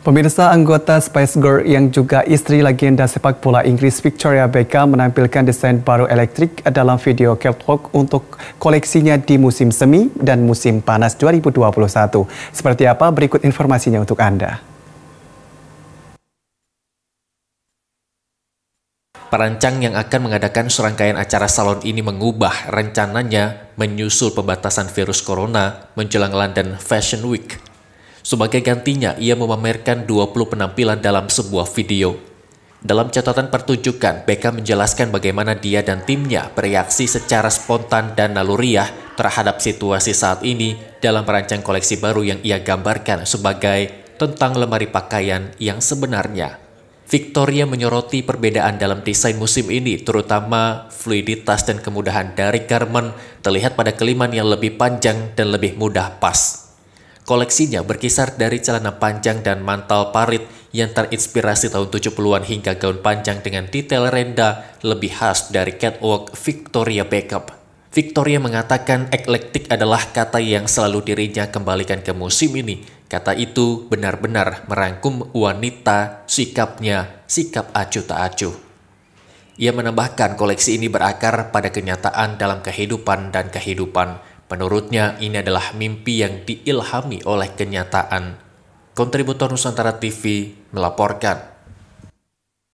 Pemirsa anggota Spice Girl yang juga istri legenda sepak bola Inggris Victoria Beckham menampilkan desain baru elektrik dalam video catwalk untuk koleksinya di musim semi dan musim panas 2021. Seperti apa berikut informasinya untuk Anda. Perancang yang akan mengadakan serangkaian acara salon ini mengubah rencananya menyusul pembatasan virus corona menjelang London Fashion Week sebagai gantinya, ia memamerkan 20 penampilan dalam sebuah video. Dalam catatan pertunjukan, Beckham menjelaskan bagaimana dia dan timnya bereaksi secara spontan dan naluriah terhadap situasi saat ini dalam merancang koleksi baru yang ia gambarkan sebagai tentang lemari pakaian yang sebenarnya. Victoria menyoroti perbedaan dalam desain musim ini, terutama fluiditas dan kemudahan dari garment terlihat pada keliman yang lebih panjang dan lebih mudah pas. Koleksinya berkisar dari celana panjang dan mantel parit yang terinspirasi tahun 70-an hingga gaun panjang dengan detail renda lebih khas dari catwalk Victoria Beckham. Victoria mengatakan eklektik adalah kata yang selalu dirinya kembalikan ke musim ini. Kata itu benar-benar merangkum wanita, sikapnya, sikap acuh tak acuh. Ia menambahkan koleksi ini berakar pada kenyataan dalam kehidupan dan kehidupan Menurutnya, ini adalah mimpi yang diilhami oleh kenyataan. Kontributor Nusantara TV melaporkan